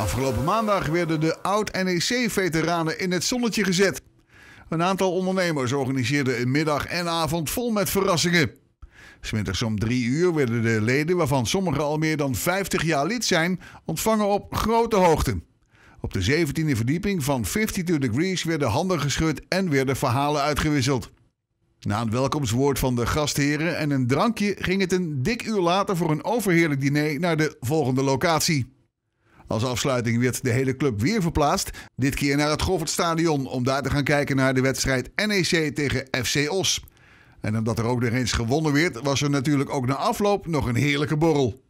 Afgelopen maandag werden de oud-NEC-veteranen in het zonnetje gezet. Een aantal ondernemers organiseerden een middag en avond vol met verrassingen. Smiddags om drie uur werden de leden, waarvan sommigen al meer dan 50 jaar lid zijn, ontvangen op grote hoogte. Op de 17e verdieping van 52 Degrees werden handen geschud en werden verhalen uitgewisseld. Na een welkomstwoord van de gastheren en een drankje ging het een dik uur later voor een overheerlijk diner naar de volgende locatie. Als afsluiting werd de hele club weer verplaatst. Dit keer naar het Goffertstadion om daar te gaan kijken naar de wedstrijd NEC tegen FC Os. En omdat er ook nog eens gewonnen werd, was er natuurlijk ook na afloop nog een heerlijke borrel.